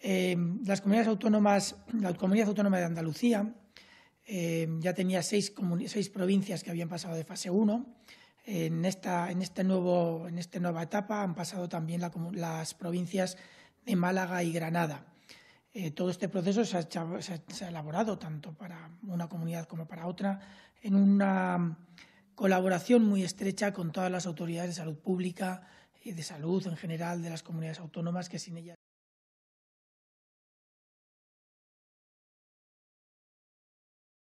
Em, las comunidades autónomas, la comunidad autónoma de Andalucía em, ya tenía seis, seis, provincias que habían pasado de fase 1. En esta, en, este nuevo, en esta nueva etapa han pasado también las provincias de Málaga y Granada. Eh, todo este proceso se ha, se ha, elaborado tanto para una comunidad como para otra en una colaboración muy estrecha con todas las autoridades de salud pública, y de salud en general de las comunidades autónomas que sin ellas.